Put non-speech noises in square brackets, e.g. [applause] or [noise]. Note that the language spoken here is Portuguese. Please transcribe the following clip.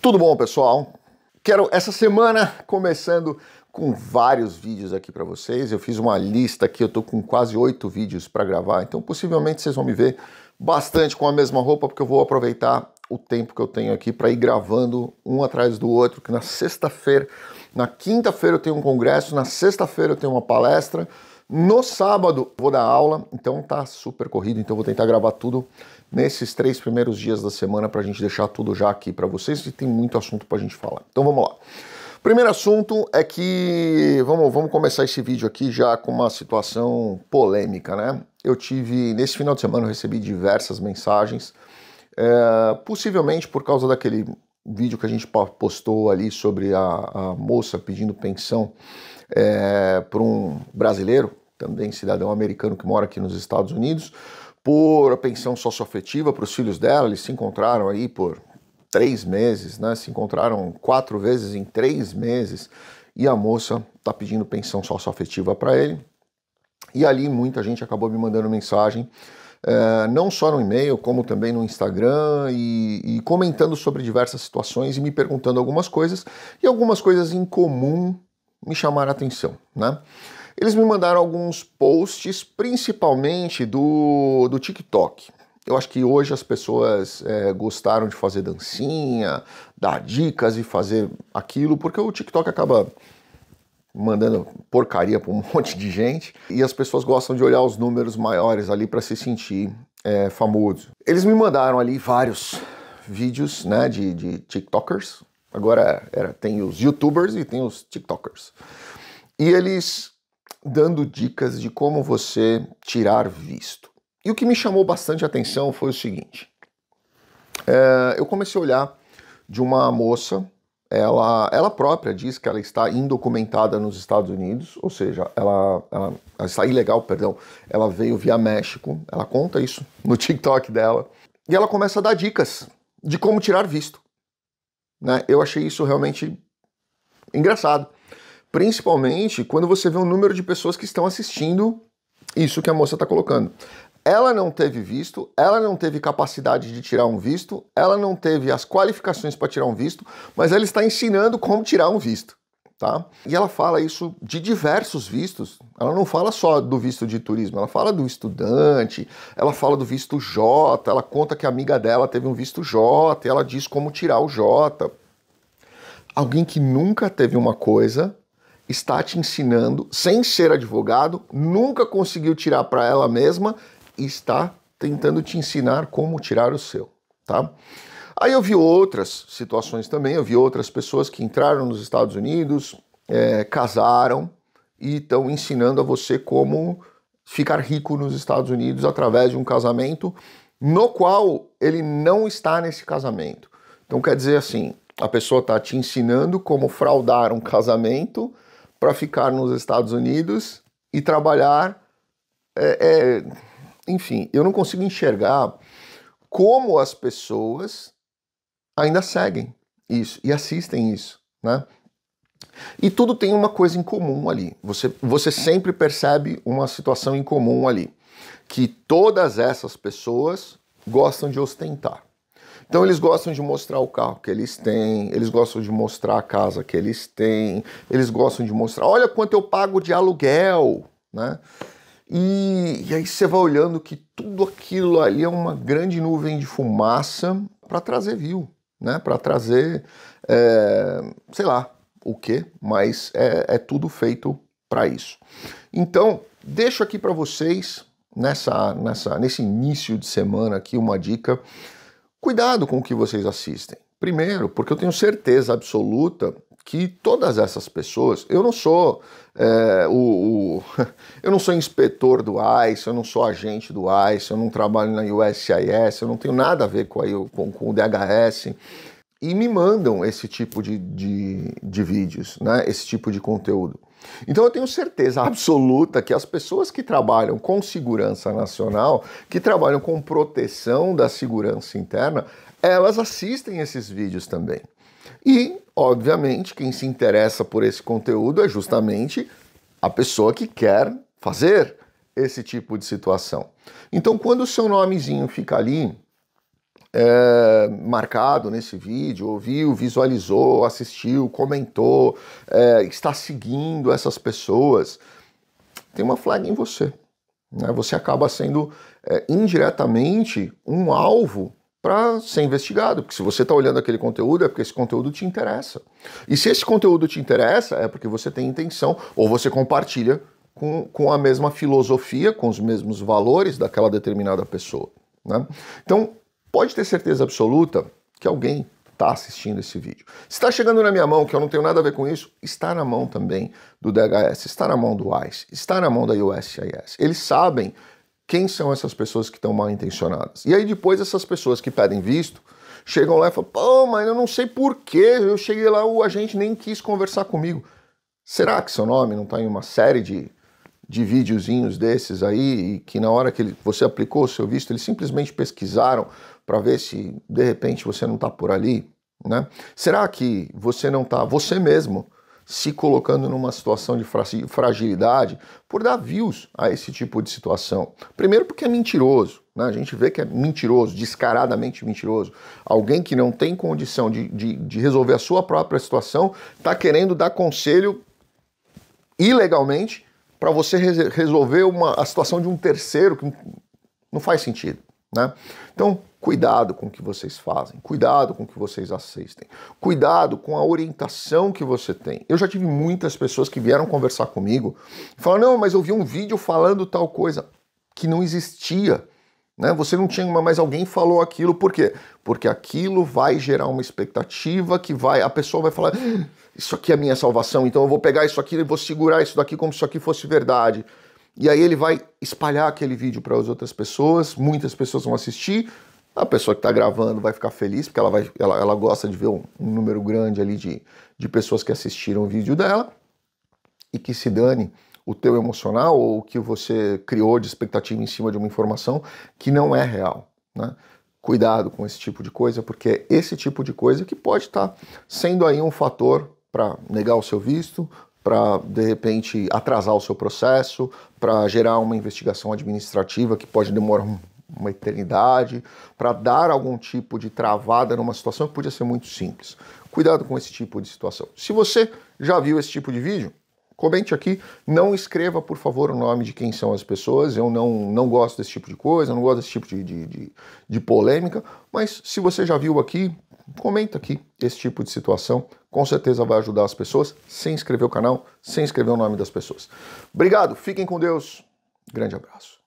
Tudo bom, pessoal? Quero essa semana começando com vários vídeos aqui para vocês. Eu fiz uma lista aqui, eu tô com quase oito vídeos para gravar, então possivelmente vocês vão me ver bastante com a mesma roupa, porque eu vou aproveitar o tempo que eu tenho aqui para ir gravando um atrás do outro, que na sexta-feira, na quinta-feira eu tenho um congresso, na sexta-feira eu tenho uma palestra, no sábado vou dar aula, então tá super corrido, então vou tentar gravar tudo nesses três primeiros dias da semana para a gente deixar tudo já aqui para vocês e tem muito assunto para a gente falar. Então vamos lá. Primeiro assunto é que vamos, vamos começar esse vídeo aqui já com uma situação polêmica, né? Eu tive nesse final de semana eu recebi diversas mensagens, é, possivelmente por causa daquele vídeo que a gente postou ali sobre a, a moça pedindo pensão é, eh, para um brasileiro, também cidadão americano que mora aqui nos Estados Unidos repor a pensão socioafetiva para os filhos dela. Eles se encontraram aí por três meses, né? Se encontraram quatro vezes em três meses e a moça tá pedindo pensão socioafetiva para ele. E ali muita gente acabou me mandando mensagem, é, não só no e-mail, como também no Instagram, e, e, comentando sobre diversas situações e me perguntando algumas coisas, e algumas coisas em comum me chamaram a atenção, né? Eles me mandaram alguns posts, principalmente do, do TikTok. Eu acho que hoje as pessoas é, gostaram de fazer dancinha, dar dicas e fazer aquilo, porque o TikTok acaba mandando porcaria para um [laughs] monte de gente e as pessoas gostam de olhar os números maiores ali para se sentir é, famoso. Eles me mandaram ali vários vídeos né, de, de TikTokers. Agora era, tem os YouTubers e tem os TikTokers. E eles dando dicas de como você tirar visto. E o que me chamou bastante atenção foi o seguinte: é, eu comecei a olhar de uma moça, ela, ela própria diz que ela está indocumentada nos Estados Unidos, ou seja, ela, ela, ela está ilegal, perdão, ela veio via México, ela conta isso no TikTok dela, e ela começa a dar dicas de como tirar visto. Né? Eu achei isso realmente engraçado. Principalmente quando você vê o número de pessoas que estão assistindo isso que a moça está colocando. Ela não teve visto, ela não teve capacidade de tirar um visto, ela não teve as qualificações para tirar um visto, mas ela está ensinando como tirar um visto. Tá? E ela fala isso de diversos vistos. Ela não fala só do visto de turismo, ela fala do estudante, ela fala do visto J, ela conta que a amiga dela teve um visto J, ela diz como tirar o J. Alguém que nunca teve uma coisa está te ensinando, sem ser advogado, nunca conseguiu tirar para ela mesma e está tentando te ensinar como tirar o seu, tá? Aí eu vi outras situações também, eu vi outras pessoas que entraram nos Estados Unidos, é, casaram e estão ensinando a você como ficar rico nos Estados Unidos através de um casamento no qual ele não está nesse casamento. Então quer dizer assim, a pessoa está te ensinando como fraudar um casamento para ficar nos Estados Unidos e trabalhar. É, é, enfim, eu não consigo enxergar como as pessoas ainda seguem isso e assistem isso, né? E tudo tem uma coisa em comum ali. Você, você sempre percebe uma situação em comum ali, que todas essas pessoas gostam de ostentar. Então eles gostam de mostrar o carro que eles têm, eles gostam de mostrar a casa que eles têm, eles gostam de mostrar, olha quanto eu pago de aluguel, né? E, e aí você vai olhando que tudo aquilo ali é uma grande nuvem de fumaça para trazer view, né? Para trazer, é, sei lá, o que, mas é, é tudo feito para isso. Então deixo aqui para vocês nessa, nessa, nesse início de semana aqui uma dica Cuidado com o que vocês assistem. Primeiro, porque eu tenho certeza absoluta que todas essas pessoas, eu não sou é, o, o, [laughs] eu não sou inspetor do ICE, eu não sou agente do ICE, eu não trabalho na USIS, eu não tenho nada a ver com, a, com, com o DHS e me mandam esse tipo de, de, de, vídeos, né? esse tipo de conteúdo. Então eu tenho certeza absoluta que as pessoas que trabalham com segurança nacional, que trabalham com proteção da segurança interna, elas assistem esses vídeos também. E, obviamente, quem se interessa por esse conteúdo é justamente a pessoa que quer fazer esse tipo de situação. Então, quando o seu nomezinho fica ali, é, marcado nesse vídeo, ouviu, visualizou, assistiu, comentou, é, está seguindo essas pessoas, tem uma flag em você. Né? Você acaba sendo é, indiretamente um alvo para ser investigado, porque se você está olhando aquele conteúdo é porque esse conteúdo te interessa. E se esse conteúdo te interessa é porque você tem intenção ou você compartilha com, com a mesma filosofia, com os mesmos valores daquela determinada pessoa. Né? Então, pode ter certeza absoluta que alguém está assistindo esse vídeo. Se está chegando na minha mão, que eu não tenho nada a ver com isso, está na mão também do DHS, está na mão do ICE, está na mão da USIS. Eles sabem quem são essas pessoas que estão mal intencionadas. E aí depois essas pessoas que pedem visto chegam lá e falam, pô, mas eu não sei porquê, eu cheguei lá, o agente nem quis conversar comigo. Será que seu nome não está em uma série de de videozinhos desses aí, e que na hora que ele, você aplicou o seu visto, eles simplesmente pesquisaram para ver se de repente você não está por ali, né? Será que você não está, você mesmo, se colocando numa situação de fragilidade por dar views a esse tipo de situação? Primeiro, porque é mentiroso. Né? A gente vê que é mentiroso, descaradamente mentiroso. Alguém que não tem condição de, de, de resolver a sua própria situação está querendo dar conselho ilegalmente para você resolver uma, a situação de um terceiro que não faz sentido. Né? Então, cuidado com o que vocês fazem, cuidado com o que vocês assistem, cuidado com a orientação que você tem. Eu já tive muitas pessoas que vieram conversar comigo e falaram: não, mas eu vi um vídeo falando tal coisa que não existia. Né? Você não tinha uma, mas alguém falou aquilo, por quê? Porque aquilo vai gerar uma expectativa que vai, a pessoa vai falar, ah, isso aqui é a minha salvação, então eu vou pegar isso aqui e vou segurar isso daqui como se isso aqui fosse verdade. E aí ele vai espalhar aquele vídeo para as outras pessoas, muitas pessoas vão assistir, a pessoa que está gravando vai ficar feliz, porque ela, vai, ela, ela gosta de ver um, um, número grande ali de, de pessoas que assistiram o vídeo dela, e que se dane o teu emocional ou o que você criou de expectativa em cima de uma informação que não é real. Né? Cuidado com esse tipo de coisa, porque é esse tipo de coisa que pode estar tá sendo aí um fator para negar o seu visto, para de repente atrasar o seu processo, para gerar uma investigação administrativa que pode demorar uma eternidade, para dar algum tipo de travada numa situação que podia ser muito simples. Cuidado com esse tipo de situação. Se você já viu esse tipo de vídeo, comente aqui. Não escreva, por favor, o nome de quem são as pessoas. Eu não, não gosto desse tipo de coisa, não gosto desse tipo de, de, de, de polêmica. Mas se você já viu aqui, comenta aqui esse tipo de situação. Com certeza vai ajudar as pessoas sem inscrever o canal, sem escrever o nome das pessoas. Obrigado, fiquem com Deus. Grande abraço.